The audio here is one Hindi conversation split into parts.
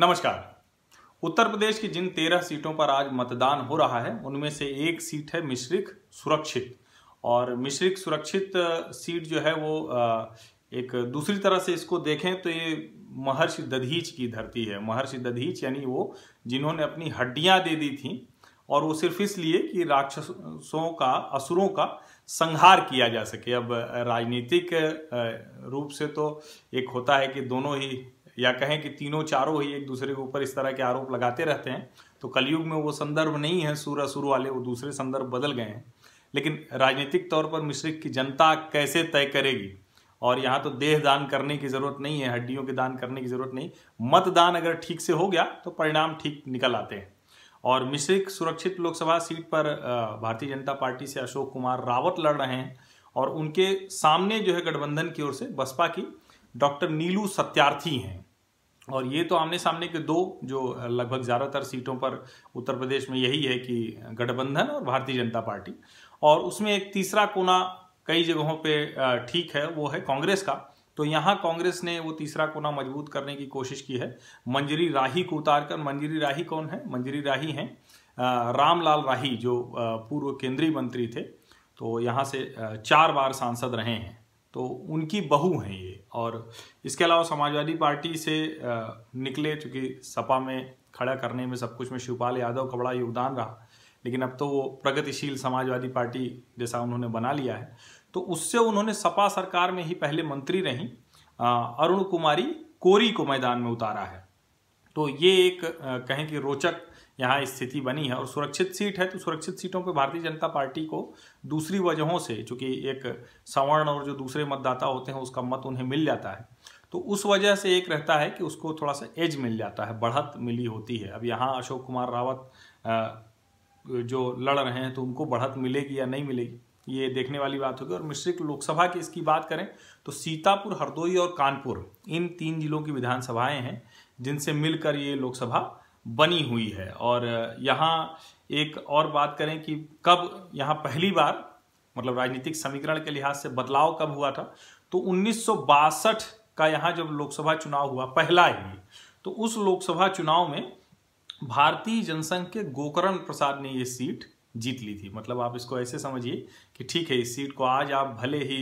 नमस्कार उत्तर प्रदेश की जिन तेरह सीटों पर आज मतदान हो रहा है उनमें से एक सीट है मिश्रिक सुरक्षित और मिश्रिक सुरक्षित सीट जो है वो एक दूसरी तरह से इसको देखें तो ये महर्षि दधीच की धरती है महर्षि दधीच यानी वो जिन्होंने अपनी हड्डियां दे दी थी और वो सिर्फ इसलिए कि राक्षसों का असुरों का संहार किया जा सके अब राजनीतिक रूप से तो एक होता है कि दोनों ही या कहें कि तीनों चारों ही एक दूसरे के ऊपर इस तरह के आरोप लगाते रहते हैं तो कलयुग में वो संदर्भ नहीं है सूर असुर वाले वो दूसरे संदर्भ बदल गए हैं लेकिन राजनीतिक तौर पर मिश्रिक की जनता कैसे तय करेगी और यहाँ तो देह दान करने की ज़रूरत नहीं है हड्डियों के दान करने की ज़रूरत नहीं मतदान अगर ठीक से हो गया तो परिणाम ठीक निकल आते हैं और मिश्रिक सुरक्षित लोकसभा सीट पर भारतीय जनता पार्टी से अशोक कुमार रावत लड़ रहे हैं और उनके सामने जो है गठबंधन की ओर से बसपा की डॉक्टर नीलू सत्यार्थी हैं और ये तो आमने सामने के दो जो लगभग ज़्यादातर सीटों पर उत्तर प्रदेश में यही है कि गठबंधन और भारतीय जनता पार्टी और उसमें एक तीसरा कोना कई जगहों पे ठीक है वो है कांग्रेस का तो यहाँ कांग्रेस ने वो तीसरा कोना मजबूत करने की कोशिश की है मंजरी राही को उतार कर मंजरी राही कौन है मंजरी राही हैं रामलाल राही जो पूर्व केंद्रीय मंत्री थे तो यहाँ से चार बार सांसद रहे हैं तो उनकी बहू हैं ये और इसके अलावा समाजवादी पार्टी से निकले चूँकि सपा में खड़ा करने में सब कुछ में शिवपाल यादव का बड़ा योगदान रहा लेकिन अब तो वो प्रगतिशील समाजवादी पार्टी जैसा उन्होंने बना लिया है तो उससे उन्होंने सपा सरकार में ही पहले मंत्री रहीं अरुण कुमारी कोरी को मैदान में उतारा है तो ये एक कहें कि रोचक यहाँ स्थिति बनी है और सुरक्षित सीट है तो सुरक्षित सीटों पर भारतीय जनता पार्टी को दूसरी वजहों से चूँकि एक सवर्ण और जो दूसरे मतदाता होते हैं उसका मत उन्हें मिल जाता है तो उस वजह से एक रहता है कि उसको थोड़ा सा एज मिल जाता है बढ़त मिली होती है अब यहाँ अशोक कुमार रावत जो लड़ रहे हैं तो उनको बढ़त मिलेगी या नहीं मिलेगी ये देखने वाली बात होगी और मिश्रिक लोकसभा की इसकी बात करें तो सीतापुर हरदोई और कानपुर इन तीन जिलों की विधानसभाएं हैं जिनसे मिलकर ये लोकसभा बनी हुई है और यहाँ एक और बात करें कि कब यहाँ पहली बार मतलब राजनीतिक समीकरण के लिहाज से बदलाव कब हुआ था तो उन्नीस का यहाँ जब लोकसभा चुनाव हुआ पहला ही तो उस लोकसभा चुनाव में भारतीय जनसंघ के गोकरण प्रसाद ने ये सीट जीत ली थी मतलब आप इसको ऐसे समझिए कि ठीक है इस सीट को आज आप भले ही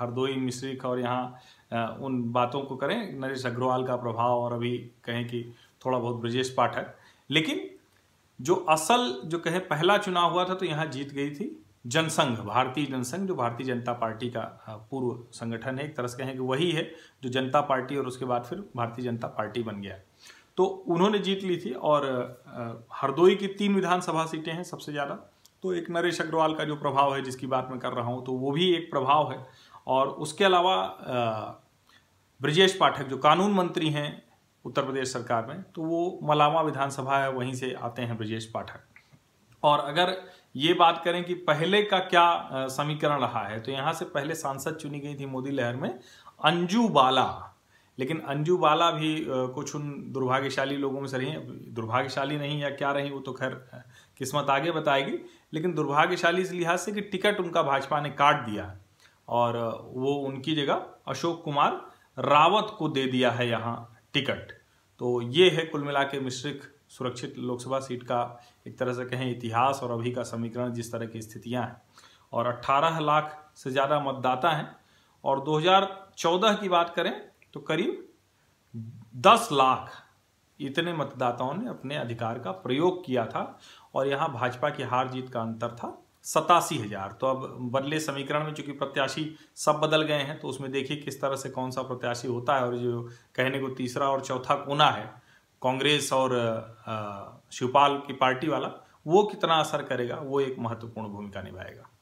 हरदोई मिश्रिक और यहाँ उन बातों को करें नरेश अग्रवाल का प्रभाव और अभी कहें कि थोड़ा बहुत ब्रजेश पाठक लेकिन जो असल जो कहें पहला चुनाव हुआ था तो यहाँ जीत गई थी जनसंघ भारतीय जनसंघ जो भारतीय जनता पार्टी का पूर्व संगठन है एक तरह से कहें कि वही है जो जनता पार्टी और उसके बाद फिर भारतीय जनता पार्टी बन गया तो उन्होंने जीत ली थी और हरदोई की तीन विधानसभा सीटें हैं सबसे ज़्यादा तो एक नरेश अग्रवाल का जो प्रभाव है जिसकी बात मैं कर रहा हूँ तो वो भी एक प्रभाव है और उसके अलावा ब्रजेश पाठक जो कानून मंत्री हैं उत्तर प्रदेश सरकार में तो वो मलामा विधानसभा है वहीं से आते हैं ब्रजेश पाठक और अगर ये बात करें कि पहले का क्या समीकरण रहा है तो यहाँ से पहले सांसद चुनी गई थी मोदी लहर में अंजू बाला लेकिन अंजू बाला भी कुछ उन दुर्भाग्यशाली लोगों में से रही दुर्भाग्यशाली नहीं या क्या रही वो तो खैर किस्मत आगे बताएगी लेकिन दुर्भाग्यशाली इस लिहाज से कि टिकट उनका भाजपा ने काट दिया और वो उनकी जगह अशोक कुमार रावत को दे दिया है यहाँ टिकट तो ये है कुल मिला के मिश्रिक सुरक्षित लोकसभा सीट का एक तरह से कहें इतिहास और अभी का समीकरण जिस तरह की स्थितियाँ हैं और 18 लाख से ज़्यादा मतदाता हैं और 2014 की बात करें तो करीब दस लाख इतने मतदाताओं ने अपने अधिकार का प्रयोग किया था और यहाँ भाजपा की हार जीत का अंतर था सतासी हजार तो अब बदले समीकरण में चूंकि प्रत्याशी सब बदल गए हैं तो उसमें देखिए किस तरह से कौन सा प्रत्याशी होता है और जो कहने को तीसरा और चौथा कोना है कांग्रेस और शिवपाल की पार्टी वाला वो कितना असर करेगा वो एक महत्वपूर्ण भूमिका निभाएगा